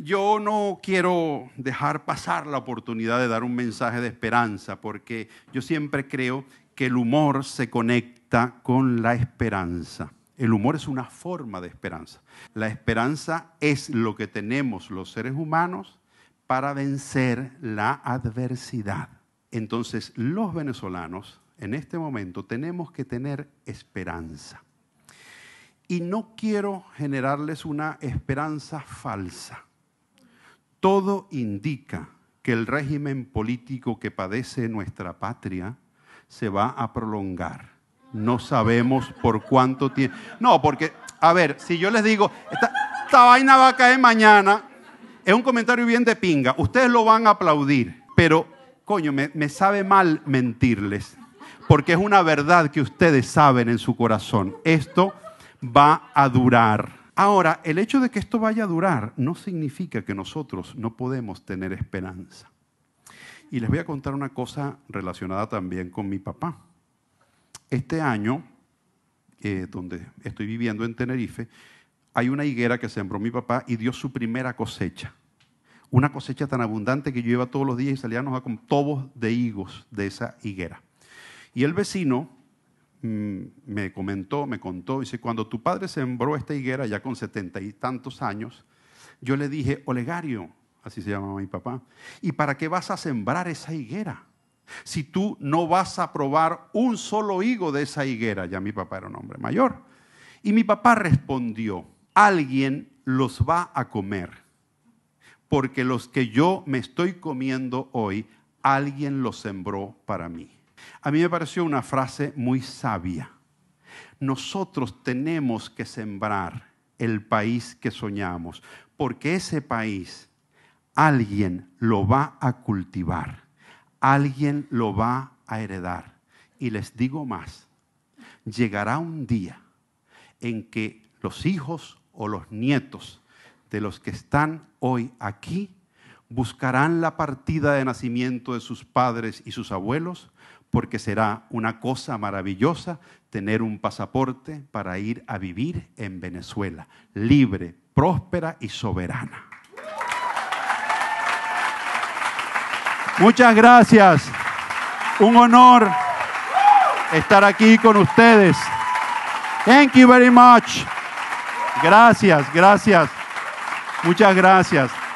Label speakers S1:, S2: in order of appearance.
S1: Yo no quiero dejar pasar la oportunidad de dar un mensaje de esperanza, porque yo siempre creo que el humor se conecta con la esperanza. El humor es una forma de esperanza. La esperanza es lo que tenemos los seres humanos para vencer la adversidad. Entonces, los venezolanos en este momento tenemos que tener esperanza. Y no quiero generarles una esperanza falsa. Todo indica que el régimen político que padece nuestra patria se va a prolongar. No sabemos por cuánto tiempo. No, porque, a ver, si yo les digo, esta, vaina va a caer mañana, es un comentario bien de pinga. Ustedes lo van a aplaudir, pero, coño, me sabe mal mentirles, porque es una verdad que ustedes saben en su corazón. Esto va a durar. Ahora, el hecho de que esto vaya a durar no significa que nosotros no podemos tener esperanza. Y les voy a contar una cosa relacionada también con mi papá. Este año, eh, donde estoy viviendo en Tenerife, hay una higuera que sembró mi papá y dio su primera cosecha. Una cosecha tan abundante que yo iba todos los días y salíamos a con tobos de higos de esa higuera. Y el vecino Mm, me comentó, me contó, dice, cuando tu padre sembró esta higuera ya con setenta y tantos años, yo le dije, Olegario, así se llamaba mi papá, ¿y para qué vas a sembrar esa higuera? Si tú no vas a probar un solo higo de esa higuera, ya mi papá era un hombre mayor. Y mi papá respondió, alguien los va a comer, porque los que yo me estoy comiendo hoy, alguien los sembró para mí. A mí me pareció una frase muy sabia. Nosotros tenemos que sembrar el país que soñamos, porque ese país alguien lo va a cultivar, alguien lo va a heredar. Y les digo más, llegará un día en que los hijos o los nietos de los que están hoy aquí buscarán la partida de nacimiento de sus padres y sus abuelos, porque será una cosa maravillosa tener un pasaporte para ir a vivir en Venezuela, libre, próspera y soberana. Muchas gracias. Un honor estar aquí con ustedes. Thank you very much. Gracias, gracias. Muchas gracias.